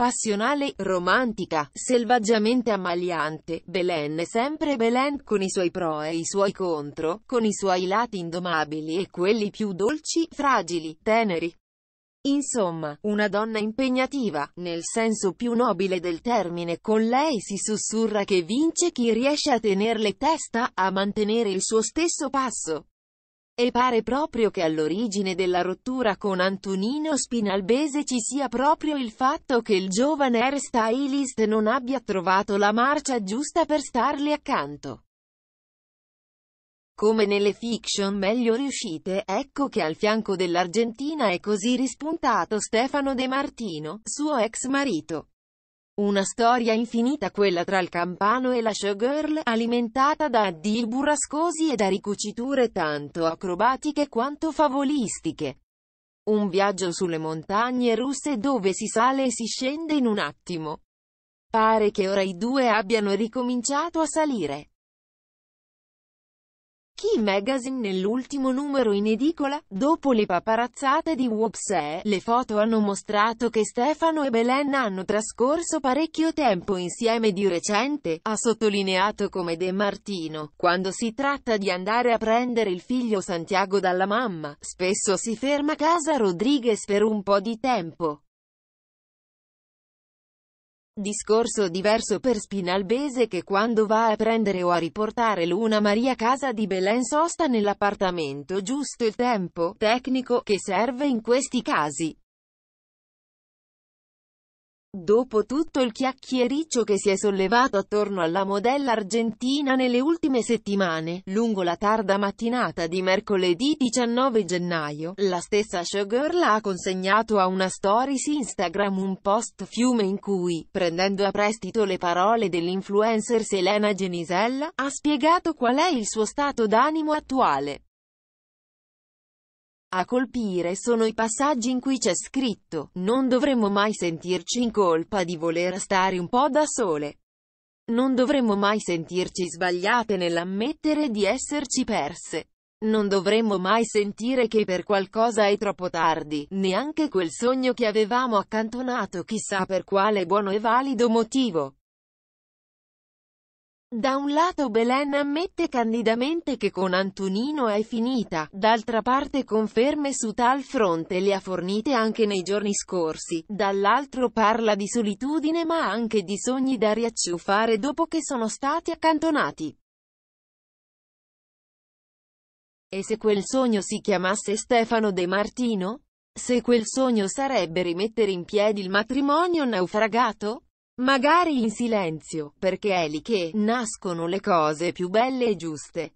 Passionale, romantica, selvaggiamente ammaliante, Belen è sempre Belen con i suoi pro e i suoi contro, con i suoi lati indomabili e quelli più dolci, fragili, teneri. Insomma, una donna impegnativa, nel senso più nobile del termine, con lei si sussurra che vince chi riesce a tenerle testa, a mantenere il suo stesso passo. E pare proprio che all'origine della rottura con Antonino Spinalbese ci sia proprio il fatto che il giovane hairstylist non abbia trovato la marcia giusta per starle accanto. Come nelle fiction meglio riuscite, ecco che al fianco dell'Argentina è così rispuntato Stefano De Martino, suo ex marito. Una storia infinita quella tra il campano e la showgirl, alimentata da addii burrascosi e da ricuciture tanto acrobatiche quanto favolistiche. Un viaggio sulle montagne russe dove si sale e si scende in un attimo. Pare che ora i due abbiano ricominciato a salire. Key Magazine nell'ultimo numero in edicola, dopo le paparazzate di Wopsee, le foto hanno mostrato che Stefano e Belen hanno trascorso parecchio tempo insieme di recente, ha sottolineato come De Martino, quando si tratta di andare a prendere il figlio Santiago dalla mamma, spesso si ferma a casa Rodriguez per un po' di tempo. Discorso diverso per Spinalbese che quando va a prendere o a riportare Luna Maria a Casa di Belen sosta nell'appartamento giusto il tempo tecnico che serve in questi casi. Dopo tutto il chiacchiericcio che si è sollevato attorno alla modella argentina nelle ultime settimane, lungo la tarda mattinata di mercoledì 19 gennaio, la stessa showgirl ha consegnato a una story su Instagram un post fiume in cui, prendendo a prestito le parole dell'influencer Selena Genisella, ha spiegato qual è il suo stato d'animo attuale. A colpire sono i passaggi in cui c'è scritto, non dovremmo mai sentirci in colpa di voler stare un po' da sole. Non dovremmo mai sentirci sbagliate nell'ammettere di esserci perse. Non dovremmo mai sentire che per qualcosa è troppo tardi, neanche quel sogno che avevamo accantonato chissà per quale buono e valido motivo. Da un lato Belen ammette candidamente che con Antonino è finita, d'altra parte conferme su tal fronte le ha fornite anche nei giorni scorsi, dall'altro parla di solitudine ma anche di sogni da riacciuffare dopo che sono stati accantonati. E se quel sogno si chiamasse Stefano De Martino? Se quel sogno sarebbe rimettere in piedi il matrimonio naufragato? magari in silenzio, perché è lì che nascono le cose più belle e giuste.